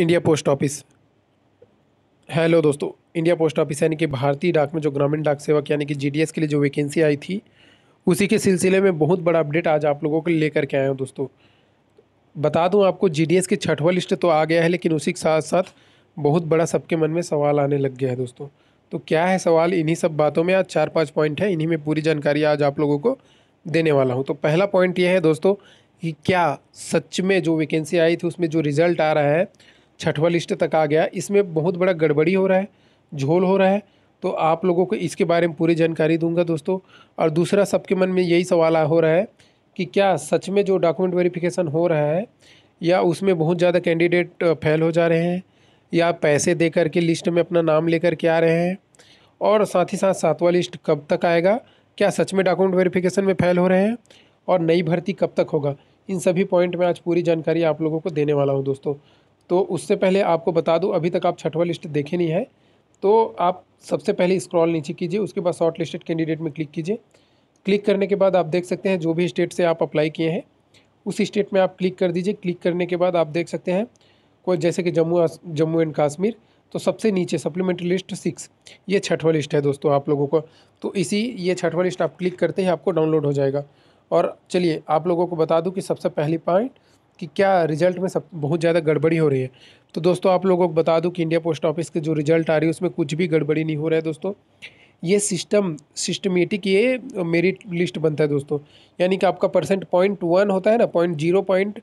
India post office hello दोस्तों India post office यानी कि भारतीय डाक में जो ग्रामीण डाक सेवक यानी कि जीडीएस के लिए जो वैकेंसी आई थी उसी के सिलसिले में बहुत बड़ा अपडेट आज आप लोगों को लेकर के आए हूँ दोस्तों बता दूँ आपको जीडीएस की छठवा लिस्ट तो आ गया है लेकिन उसी के साथ साथ बहुत बड़ा सबके मन में सवाल आने लग गया है दोस्तों तो क्या है सवाल इन्हीं सब बातों में आज चार पाँच पॉइंट है इन्हीं में पूरी जानकारी आज आप लोगों को देने वाला हूँ तो पहला पॉइंट यह है दोस्तों कि क्या सच में जो वैकेंसी आई थी उसमें जो रिज़ल्ट आ रहा है छठवा लिस्ट तक आ गया इसमें बहुत बड़ा गड़बड़ी हो रहा है झोल हो रहा है तो आप लोगों को इसके बारे में पूरी जानकारी दूंगा दोस्तों और दूसरा सबके मन में यही सवाल हो रहा है कि क्या सच में जो डॉक्यूमेंट वेरिफिकेशन हो रहा है या उसमें बहुत ज़्यादा कैंडिडेट फेल हो जा रहे हैं या पैसे दे कर के लिस्ट में अपना नाम लेकर के आ रहे हैं और साथ ही साथ सातवा लिस्ट कब तक आएगा क्या सच में डॉक्यूमेंट वेरिफिकेशन में फेल हो रहे हैं और नई भर्ती कब तक होगा इन सभी पॉइंट में आज पूरी जानकारी आप लोगों को देने वाला हूँ दोस्तों तो उससे पहले आपको बता दूं अभी तक आप छठवा लिस्ट देखे नहीं है तो आप सबसे पहले स्क्रॉल नीचे कीजिए उसके बाद शॉर्ट लिस्टेड कैंडिडेट में क्लिक कीजिए क्लिक करने के बाद आप देख सकते हैं जो भी स्टेट से आप अप्लाई किए हैं उस स्टेट में आप क्लिक कर दीजिए क्लिक करने के बाद आप देख सकते हैं कोई जैसे कि जम्मू जम्मू एंड कश्मीर तो सबसे नीचे सप्लीमेंट्री लिस्ट सिक्स ये छठवा लिस्ट है दोस्तों आप लोगों को तो इसी ये छठवा लिस्ट आप क्लिक करते ही आपको डाउनलोड हो जाएगा और चलिए आप लोगों को बता दूँ कि सबसे पहली पॉइंट कि क्या रिजल्ट में सब बहुत ज़्यादा गड़बड़ी हो रही है तो दोस्तों आप लोगों को बता दूं कि इंडिया पोस्ट ऑफिस के जो रिजल्ट आ रही है उसमें कुछ भी गड़बड़ी नहीं हो रहा है दोस्तों ये सिस्टम सिस्टमेटिक ये मेरिट लिस्ट बनता है दोस्तों यानी कि आपका परसेंट पॉइंट वन होता है ना point zero point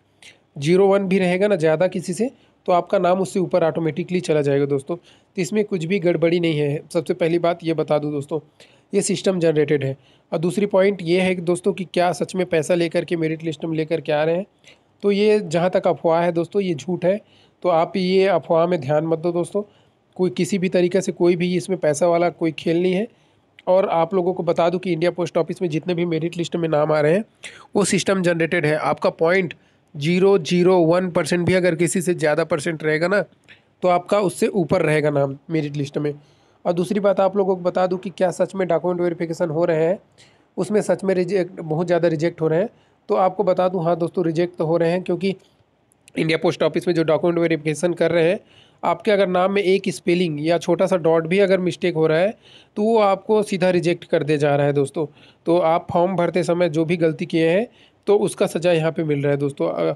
zero one भी रहेगा ना ज़्यादा किसी से तो आपका नाम उससे ऊपर ऑटोमेटिकली चला जाएगा दोस्तों तो इसमें कुछ भी गड़बड़ी नहीं है सबसे पहली बात ये बता दूँ दोस्तों ये सिस्टम जनरेटेड है और दूसरी पॉइंट ये है कि दोस्तों कि क्या सच में पैसा लेकर के मेरिट लिस्ट में लेकर के आ रहे हैं तो ये जहाँ तक अफवाह है दोस्तों ये झूठ है तो आप ये अफवाह में ध्यान मत दो दोस्तों कोई किसी भी तरीके से कोई भी इसमें पैसा वाला कोई खेल नहीं है और आप लोगों को बता दूं कि इंडिया पोस्ट ऑफिस में जितने भी मेरिट लिस्ट में नाम आ रहे हैं वो सिस्टम जनरेटेड है आपका point zero zero one percent भी अगर किसी से ज़्यादा परसेंट रहेगा ना तो आपका उससे ऊपर रहेगा नाम मेरिट लिस्ट में और दूसरी बात आप लोगों को बता दूँ कि क्या सच में डॉक्यूमेंट वेरिफिकेशन हो रहे हैं उसमें सच में रिजेक्ट बहुत ज़्यादा रिजेक्ट हो रहे हैं तो आपको बता दूं हाँ दोस्तों रिजेक्ट तो हो रहे हैं क्योंकि इंडिया पोस्ट ऑफिस में जो डॉक्यूमेंट वेरिफिकेशन कर रहे हैं आपके अगर नाम में एक स्पेलिंग या छोटा सा डॉट भी अगर मिस्टेक हो रहा है तो वो आपको सीधा रिजेक्ट कर दे जा रहा है दोस्तों तो आप फॉर्म भरते समय जो भी गलती किए हैं तो उसका सज़ा यहाँ पे मिल रहा है दोस्तों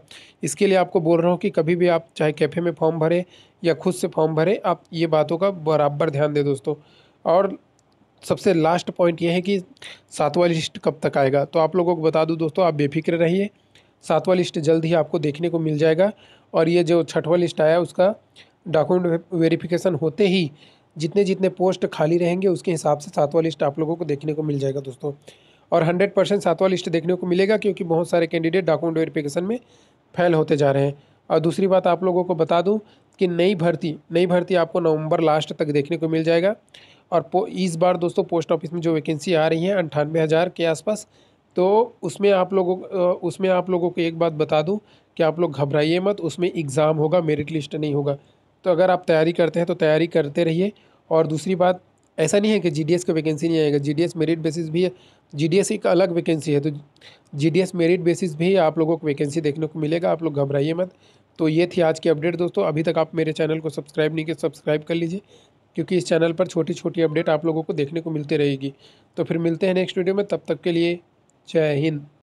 इसके लिए आपको बोल रहा हूँ कि कभी भी आप चाहे कैफ़े में फॉर्म भरें या खुद से फॉर्म भरें आप ये बातों का बराबर ध्यान दें दोस्तों और सबसे लास्ट पॉइंट ये है कि सातवां लिस्ट कब तक आएगा तो आप लोगों को बता दूँ दोस्तों आप बेफिक्र रहिए सातवा लिस्ट जल्द ही आपको देखने को मिल जाएगा और ये जो छठवा लिस्ट आया उसका डॉक्यूमेंट वेरिफिकेशन होते ही जितने जितने पोस्ट खाली रहेंगे उसके हिसाब से सातवां लिस्ट आप लोगों को देखने को मिल जाएगा दोस्तों और हंड्रेड परसेंट सातवां लिस्ट देखने को मिलेगा क्योंकि बहुत सारे कैंडिडेट डॉक्यूमेंट वेरिफिकेशन में फेल होते जा रहे हैं और दूसरी बात आप लोगों को बता दूं कि नई भर्ती नई भर्ती आपको नवंबर लास्ट तक देखने को मिल जाएगा और इस बार दोस्तों पोस्ट ऑफिस में जो वैकेंसी आ रही है अंठानवे हज़ार के आसपास तो उसमें आप लोगों उसमें आप लोगों को एक बात बता दूं कि आप लोग घबराइए मत उसमें एग्ज़ाम होगा मेरिट लिस्ट नहीं होगा तो अगर आप तैयारी करते हैं तो तैयारी करते रहिए और दूसरी बात ऐसा नहीं है कि जी डी एस का वैकेंसी नहीं आएगा G D S merit basis भी है जी डी एस एक अलग वैकेंसी है तो G D S merit basis भी आप लोगों को वैकेंसी देखने को मिलेगा आप लोग घबराइए मत तो ये थी आज की अपडेट दोस्तों अभी तक आप मेरे चैनल को सब्सक्राइब नहीं किया सब्सक्राइब कर लीजिए क्योंकि इस चैनल पर छोटी छोटी अपडेट आप लोगों को देखने को मिलती रहेगी तो फिर मिलते हैं नेक्स्ट वीडियो में तब तक के लिए जय हिंद